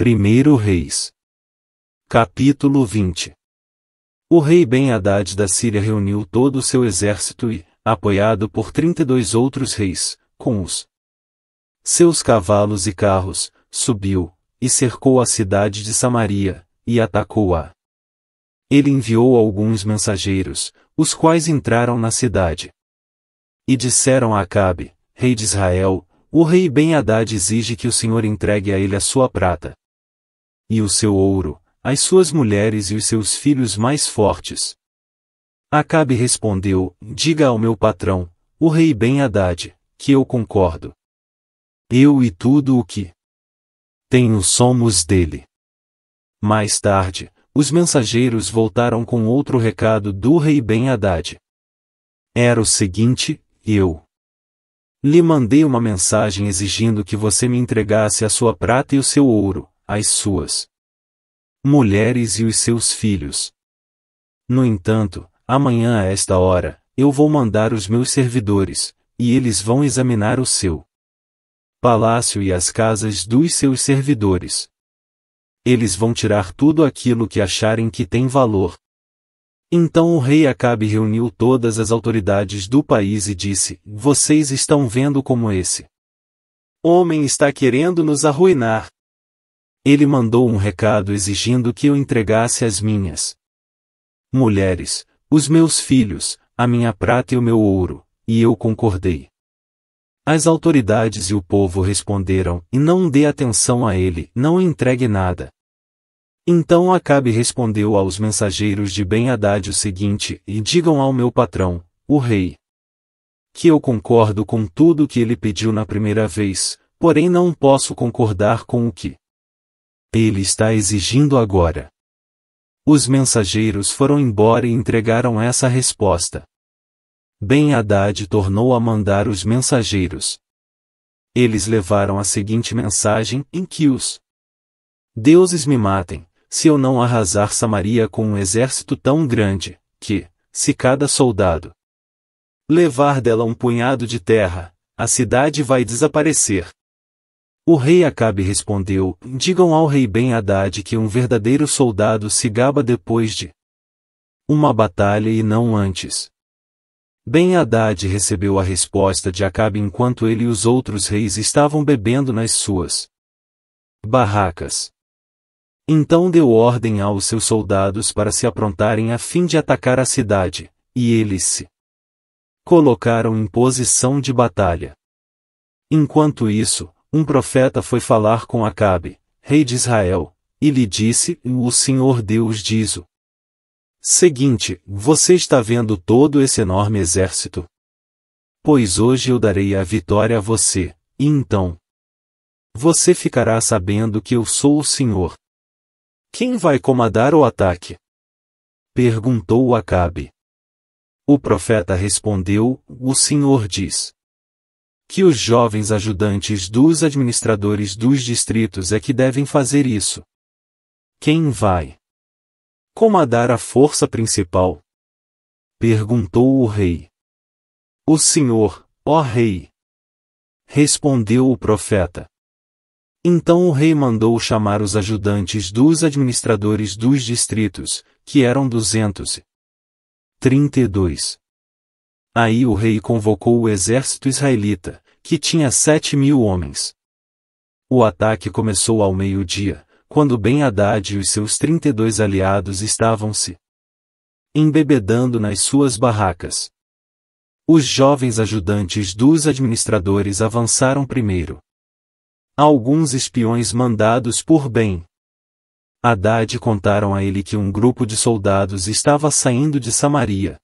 1 Reis. Capítulo 20 O rei Ben-Hadad da Síria reuniu todo o seu exército e, apoiado por 32 outros reis, com os seus cavalos e carros, subiu, e cercou a cidade de Samaria, e atacou-a. Ele enviou alguns mensageiros, os quais entraram na cidade. E disseram a Acabe, rei de Israel, o rei Ben-Hadad exige que o Senhor entregue a ele a sua prata, e o seu ouro, as suas mulheres e os seus filhos mais fortes. Acabe respondeu: Diga ao meu patrão, o rei Ben-Haddad, que eu concordo. Eu e tudo o que tenho somos dele. Mais tarde, os mensageiros voltaram com outro recado do rei Ben-Haddad. Era o seguinte: eu lhe mandei uma mensagem exigindo que você me entregasse a sua prata e o seu ouro, as suas mulheres e os seus filhos. No entanto, amanhã a esta hora, eu vou mandar os meus servidores, e eles vão examinar o seu palácio e as casas dos seus servidores. Eles vão tirar tudo aquilo que acharem que tem valor. Então o rei Acabe reuniu todas as autoridades do país e disse: Vocês estão vendo como esse homem está querendo nos arruinar. Ele mandou um recado exigindo que eu entregasse as minhas mulheres, os meus filhos, a minha prata e o meu ouro, e eu concordei. As autoridades e o povo responderam: E não dê atenção a ele, não entregue nada. Então Acabe respondeu aos mensageiros de Ben-Haddad o seguinte: E digam ao meu patrão, o rei, que eu concordo com tudo o que ele pediu na primeira vez, porém não posso concordar com o que ele está exigindo agora. Os mensageiros foram embora e entregaram essa resposta. Bem Haddad tornou a mandar os mensageiros. Eles levaram a seguinte mensagem, em que os deuses me matem, se eu não arrasar Samaria com um exército tão grande, que, se cada soldado levar dela um punhado de terra, a cidade vai desaparecer. O rei Acabe respondeu: Digam ao rei ben Haddad que um verdadeiro soldado se gaba depois de uma batalha e não antes. ben Haddad recebeu a resposta de Acabe enquanto ele e os outros reis estavam bebendo nas suas barracas. Então deu ordem aos seus soldados para se aprontarem a fim de atacar a cidade, e eles se colocaram em posição de batalha. Enquanto isso, um profeta foi falar com Acabe, rei de Israel, e lhe disse: O Senhor Deus diz o seguinte: Você está vendo todo esse enorme exército? Pois hoje eu darei a vitória a você, e então você ficará sabendo que eu sou o Senhor. Quem vai comandar o ataque? Perguntou Acabe. O profeta respondeu: O Senhor diz que os jovens ajudantes dos administradores dos distritos é que devem fazer isso. Quem vai comandar a força principal? Perguntou o rei. O senhor, ó rei! Respondeu o profeta. Então o rei mandou chamar os ajudantes dos administradores dos distritos, que eram duzentos e trinta e dois. Aí o rei convocou o exército israelita, que tinha sete mil homens. O ataque começou ao meio-dia, quando ben Haddad e os seus dois aliados estavam-se embebedando nas suas barracas. Os jovens ajudantes dos administradores avançaram primeiro. Alguns espiões mandados por Ben. Haddad contaram a ele que um grupo de soldados estava saindo de Samaria,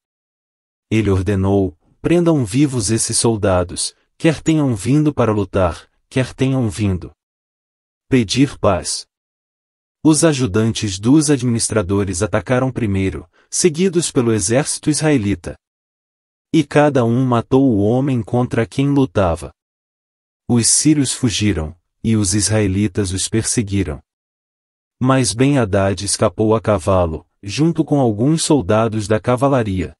ele ordenou: prendam vivos esses soldados, quer tenham vindo para lutar, quer tenham vindo pedir paz. Os ajudantes dos administradores atacaram primeiro, seguidos pelo exército israelita. E cada um matou o homem contra quem lutava. Os sírios fugiram, e os israelitas os perseguiram. Mas ben Haddad escapou a cavalo, junto com alguns soldados da cavalaria.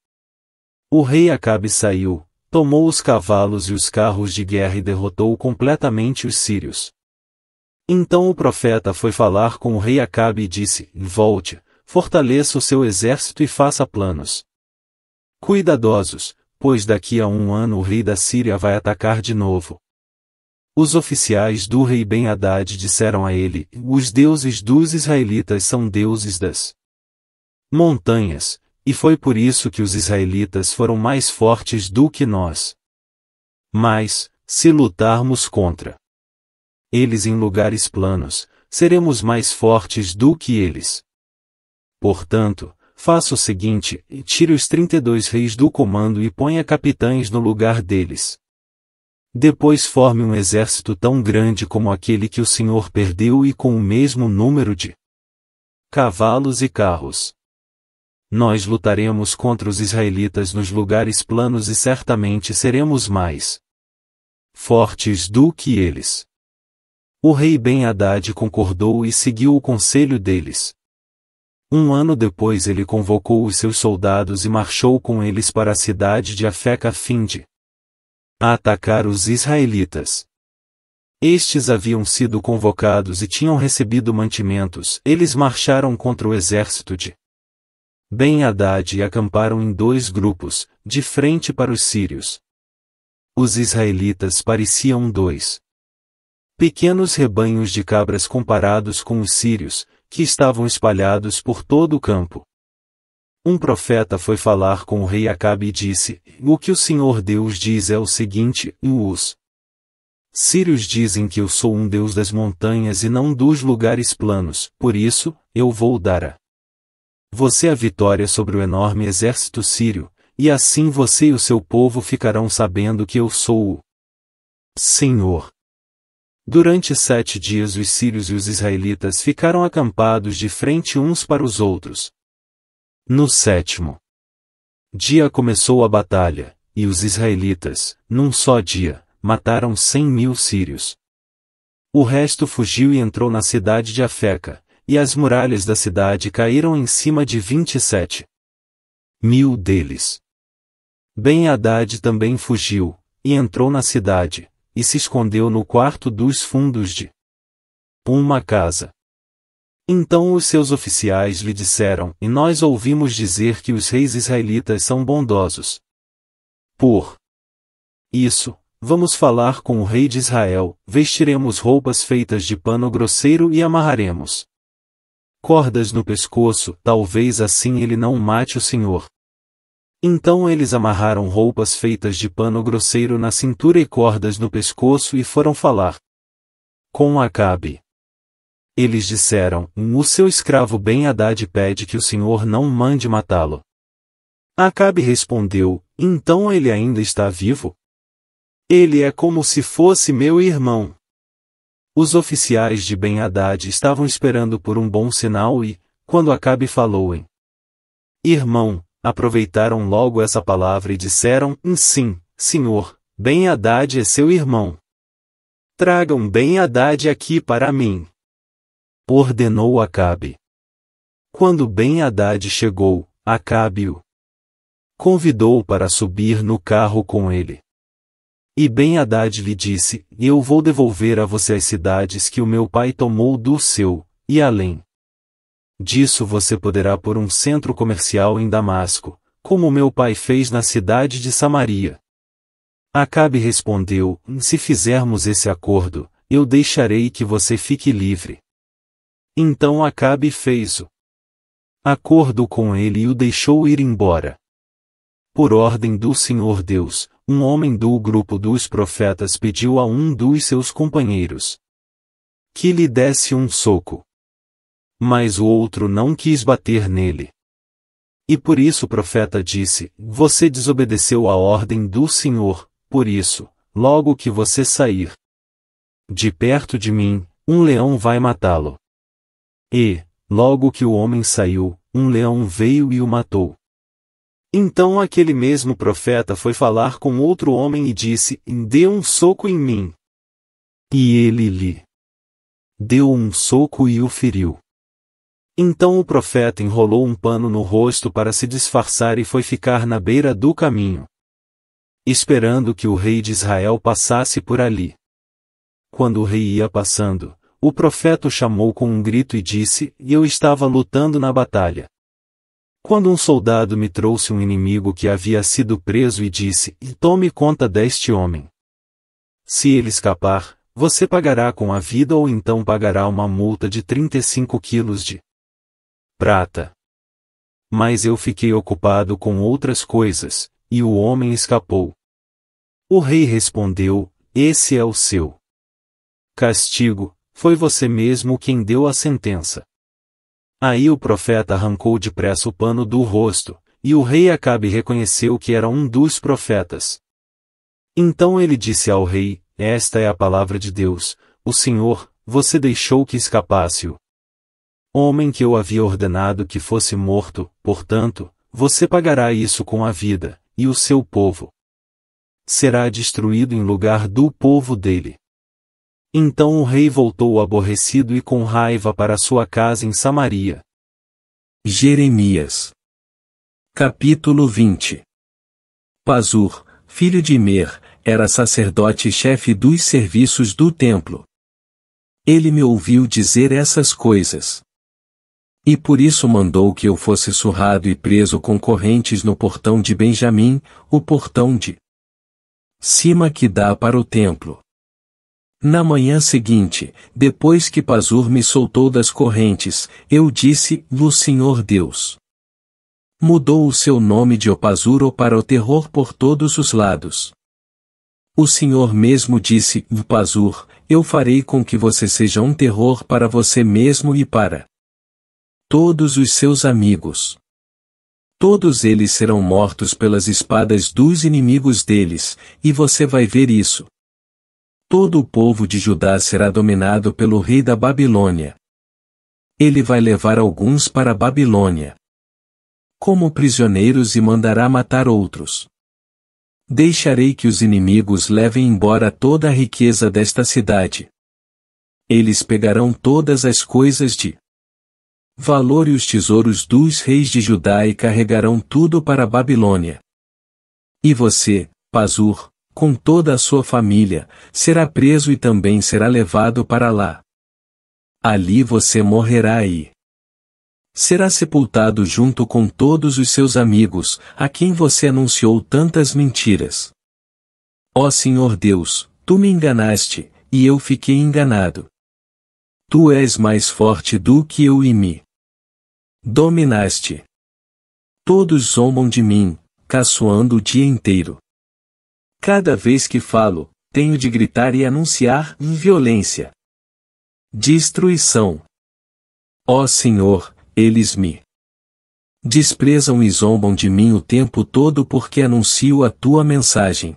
O rei Acabe saiu, tomou os cavalos e os carros de guerra e derrotou completamente os sírios. Então o profeta foi falar com o rei Acabe e disse: Volte, fortaleça o seu exército e faça planos. Cuidadosos, pois daqui a um ano o rei da Síria vai atacar de novo. Os oficiais do rei Ben-Hadad disseram a ele: Os deuses dos israelitas são deuses das montanhas, e foi por isso que os israelitas foram mais fortes do que nós. Mas, se lutarmos contra eles em lugares planos, seremos mais fortes do que eles. Portanto, faça o seguinte: tire os 32 reis do comando e ponha capitães no lugar deles. Depois forme um exército tão grande como aquele que o Senhor perdeu e com o mesmo número de cavalos e carros. Nós lutaremos contra os israelitas nos lugares planos e certamente seremos mais fortes do que eles. O rei Ben-Hadad concordou e seguiu o conselho deles. Um ano depois ele convocou os seus soldados e marchou com eles para a cidade de Afeca Finde. A atacar os israelitas. Estes haviam sido convocados e tinham recebido mantimentos, eles marcharam contra o exército de Ben Haddad e acamparam em dois grupos, de frente para os sírios. Os israelitas pareciam dois pequenos rebanhos de cabras comparados com os sírios, que estavam espalhados por todo o campo. Um profeta foi falar com o rei Acabe e disse: O que o Senhor Deus diz é o seguinte: Os sírios dizem que eu sou um Deus das montanhas e não dos lugares planos, por isso, eu vou dar a você a vitória sobre o enorme exército sírio, e assim você e o seu povo ficarão sabendo que eu sou o Senhor. Durante sete dias os sírios e os israelitas ficaram acampados de frente uns para os outros. No sétimo dia começou a batalha, e os israelitas, num só dia, mataram cem mil sírios. O resto fugiu e entrou na cidade de Afeca, e as muralhas da cidade caíram em cima de vinte e sete mil deles. Ben Haddad também fugiu, e entrou na cidade, e se escondeu no quarto dos fundos de uma casa. Então os seus oficiais lhe disseram: E nós ouvimos dizer que os reis israelitas são bondosos. Por isso, vamos falar com o rei de Israel, vestiremos roupas feitas de pano grosseiro e amarraremos cordas no pescoço, talvez assim ele não mate o senhor. Então eles amarraram roupas feitas de pano grosseiro na cintura e cordas no pescoço e foram falar com Acabe. Eles disseram: O seu escravo ben Haddad pede que o senhor não mande matá-lo. Acabe respondeu: Então ele ainda está vivo? Ele é como se fosse meu irmão. Os oficiais de Ben Haddad estavam esperando por um bom sinal e, quando Acabe falou em Irmão, aproveitaram logo essa palavra e disseram: Sim, senhor, Ben Haddad é seu irmão. Tragam Ben Haddad aqui para mim. Ordenou Acabe. Quando Ben Haddad chegou, Acabe o convidou para subir no carro com ele. E Ben Haddad lhe disse: Eu vou devolver a você as cidades que o meu pai tomou do seu, e além. Disso você poderá pôr um centro comercial em Damasco, como meu pai fez na cidade de Samaria. Acabe respondeu: Se fizermos esse acordo, eu deixarei que você fique livre. Então Acabe fez-o. Acordo com ele e o deixou ir embora. Por ordem do Senhor Deus, um homem do grupo dos profetas pediu a um dos seus companheiros que lhe desse um soco. Mas o outro não quis bater nele. E por isso o profeta disse: Você desobedeceu a ordem do Senhor, por isso, logo que você sair de perto de mim, um leão vai matá-lo. E, logo que o homem saiu, um leão veio e o matou. Então aquele mesmo profeta foi falar com outro homem e disse: Dê um soco em mim. E ele lhe deu um soco e o feriu. Então o profeta enrolou um pano no rosto para se disfarçar e foi ficar na beira do caminho, esperando que o rei de Israel passasse por ali. Quando o rei ia passando, o profeta o chamou com um grito e disse: Eu estava lutando na batalha. Quando um soldado me trouxe um inimigo que havia sido preso e disse: Tome conta deste homem. Se ele escapar, você pagará com a vida ou então pagará uma multa de 35 quilos de prata. Mas eu fiquei ocupado com outras coisas, e o homem escapou. O rei respondeu: Esse é o seu castigo, foi você mesmo quem deu a sentença. Aí o profeta arrancou depressa o pano do rosto, e o rei Acabe reconheceu que era um dos profetas. Então ele disse ao rei: Esta é a palavra de Deus, o Senhor, você deixou que escapasse-o. Homem que eu havia ordenado que fosse morto, portanto, você pagará isso com a vida, e o seu povo será destruído em lugar do povo dele. Então o rei voltou aborrecido e com raiva para sua casa em Samaria. Jeremias Capítulo 20 Pazur, filho de Mer, era sacerdote e chefe dos serviços do templo. Ele me ouviu dizer essas coisas. E por isso mandou que eu fosse surrado e preso com correntes no portão de Benjamim, o portão de cima que dá para o templo. Na manhã seguinte, depois que Pazur me soltou das correntes, eu disse, o Senhor Deus. Mudou o seu nome de Opazuro para o terror por todos os lados. O Senhor mesmo disse, Pazur, eu farei com que você seja um terror para você mesmo e para todos os seus amigos. Todos eles serão mortos pelas espadas dos inimigos deles, e você vai ver isso todo o povo de Judá será dominado pelo rei da Babilônia. Ele vai levar alguns para a Babilônia como prisioneiros e mandará matar outros. Deixarei que os inimigos levem embora toda a riqueza desta cidade. Eles pegarão todas as coisas de valor e os tesouros dos reis de Judá e carregarão tudo para a Babilônia. E você, Pazur, com toda a sua família, será preso e também será levado para lá. Ali você morrerá e será sepultado junto com todos os seus amigos, a quem você anunciou tantas mentiras. Ó Senhor Deus, tu me enganaste, e eu fiquei enganado. Tu és mais forte do que eu e me dominaste. Todos zombam de mim, caçoando o dia inteiro. Cada vez que falo, tenho de gritar e anunciar violência. Destruição. Ó Senhor, eles me desprezam e zombam de mim o tempo todo porque anuncio a tua mensagem.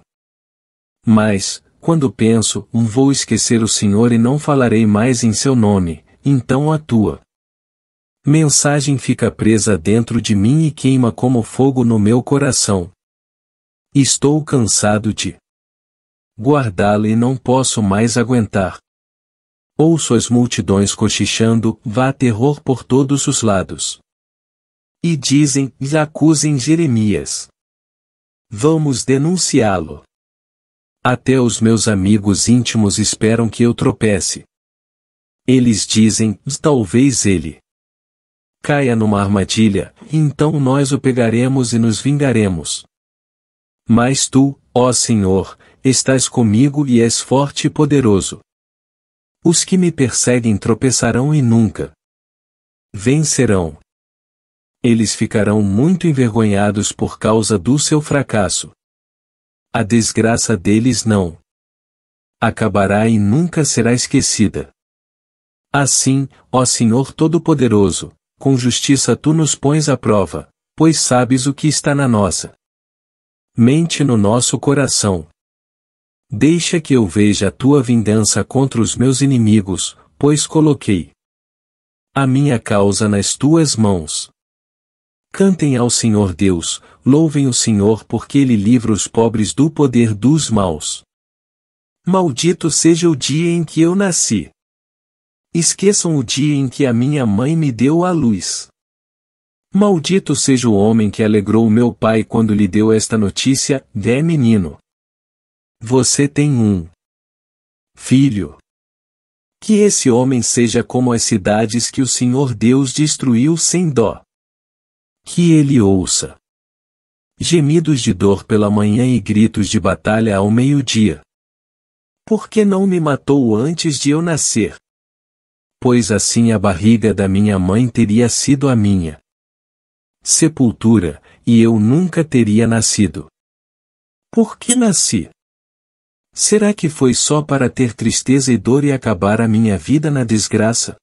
Mas, quando penso, vou esquecer o Senhor e não falarei mais em seu nome, então a tua mensagem fica presa dentro de mim e queima como fogo no meu coração, Estou cansado de guardá-la e não posso mais aguentar. Ouço as multidões cochichando, vá terror por todos os lados. E dizem, e acusem Jeremias. Vamos denunciá-lo. Até os meus amigos íntimos esperam que eu tropece. Eles dizem, talvez ele caia numa armadilha, então nós o pegaremos e nos vingaremos. Mas tu, ó Senhor, estás comigo e és forte e poderoso. Os que me perseguem tropeçarão e nunca vencerão. Eles ficarão muito envergonhados por causa do seu fracasso. A desgraça deles não acabará e nunca será esquecida. Assim, ó Senhor Todo-Poderoso, com justiça tu nos pões à prova, pois sabes o que está na nossa mente no nosso coração. Deixa que eu veja a tua vingança contra os meus inimigos, pois coloquei a minha causa nas tuas mãos. Cantem ao Senhor Deus, louvem o Senhor porque ele livra os pobres do poder dos maus. Maldito seja o dia em que eu nasci. Esqueçam o dia em que a minha mãe me deu a luz. Maldito seja o homem que alegrou meu pai quando lhe deu esta notícia, é menino. Você tem um filho. Que esse homem seja como as cidades que o Senhor Deus destruiu sem dó. Que ele ouça gemidos de dor pela manhã e gritos de batalha ao meio-dia. Por que não me matou antes de eu nascer? Pois assim a barriga da minha mãe teria sido a minha sepultura, e eu nunca teria nascido. Por que nasci? Será que foi só para ter tristeza e dor e acabar a minha vida na desgraça?